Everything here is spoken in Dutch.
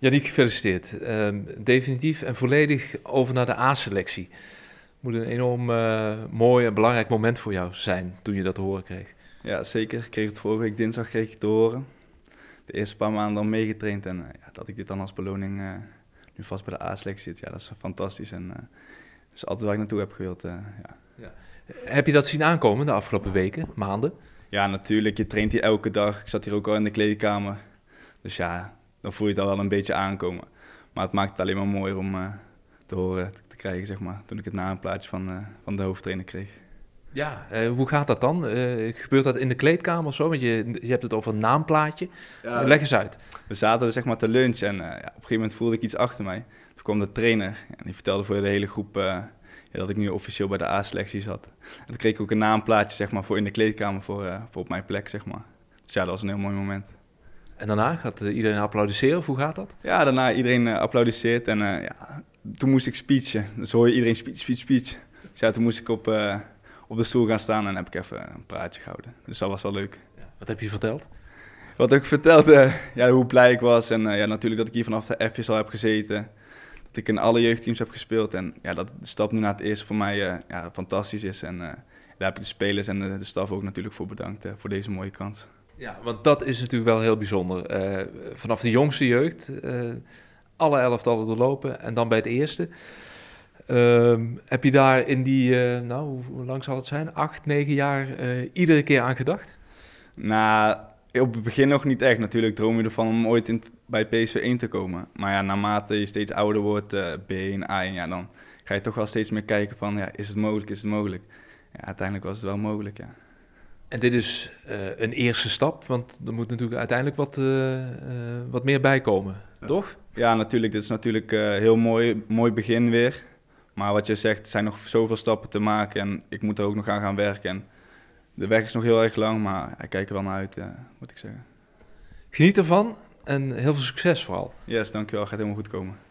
Ja, die gefeliciteerd. Ehm, definitief en volledig over naar de A-selectie. Moet een enorm eh, mooi en belangrijk moment voor jou zijn toen je dat te horen kreeg. Ja, zeker. Ik kreeg het vorige week dinsdag kreeg ik te horen. De eerste paar maanden dan meegetraind en eh, ja, dat ik dit dan als beloning eh, nu vast bij de A-selectie zit. Ja, dat is fantastisch en dat is altijd waar ik naartoe heb gewild. Ja. Ja. Heb je dat zien aankomen de afgelopen weken, maanden? Ja, natuurlijk. Je traint hier elke dag. Ik zat hier ook al in de kledingkamer. Dus ja, dan voel je het al wel een beetje aankomen. Maar het maakt het alleen maar mooier om eh, te horen, te, krijgen, zeg maar. Toen ik het naamplaatje van, eh, van de hoofdtrainer kreeg. Ja, eh, hoe gaat dat dan? gebeurt dat in de kleedkamer of zo? Want je, je hebt het over een naamplaatje. Leg eens uit. We zaten er zeg maar te lunch en ja, op een gegeven moment voelde ik iets achter mij. Toen kwam de trainer en die vertelde voor de hele groep ja, dat ik nu officieel bij de A-selectie zat. En toen kreeg ik ook een naamplaatje zeg maar, voor in de kleedkamer voor, voor op mijn plek. Zeg maar. Dus ja, dat was een heel mooi moment. En daarna gaat eh, iedereen applaudisseren of hoe gaat dat? Ja, daarna iedereen eh, applaudisseert en eh, ja, toen moest ik speechen. Dus hoor je iedereen speech, speech, speech. Dus ja, toen moest ik op, op de stoel gaan staan en heb ik even een praatje gehouden. Dus dat was wel leuk. wat heb je verteld? Wat ik vertelde, ja, hoe blij ik was en ja, natuurlijk dat ik hier vanaf de F's al heb gezeten. Dat ik in alle jeugdteams heb gespeeld en ja, dat de stap nu naar het eerste voor mij ja, fantastisch is. En daar heb ik de spelers en de, de staf ook natuurlijk voor bedankt voor deze mooie kans. Ja, want dat is natuurlijk wel heel bijzonder. Eh, vanaf de jongste jeugd, uh, alle elftallen doorlopen en dan bij het eerste. Ehm, heb je daar in die, eh, nou, hoe lang zal het zijn, acht, negen jaar iedere keer aan gedacht? Nou, op het begin nog niet echt. Natuurlijk droom je ervan om ooit in, bij PSV 1 te komen. Maar ja, naarmate je steeds ouder wordt, B en A, en ja, dan ga je toch wel steeds meer kijken van, ja, is het mogelijk, is het mogelijk? Ja, uiteindelijk was het wel mogelijk, ja. En dit is eh, een eerste stap, want er moet natuurlijk uiteindelijk wat, eh, eh, wat meer bij komen, toch? Ja, natuurlijk. Dit is natuurlijk een heel mooi, mooi begin weer. Maar wat je zegt, zijn nog zoveel stappen te maken en ik moet er ook nog aan gaan werken. En de weg is nog heel erg lang, maar ik kijk er wel naar uit, moet ik zeggen. Geniet ervan en heel veel succes vooral. Yes, dankjewel. Gaat helemaal goed komen.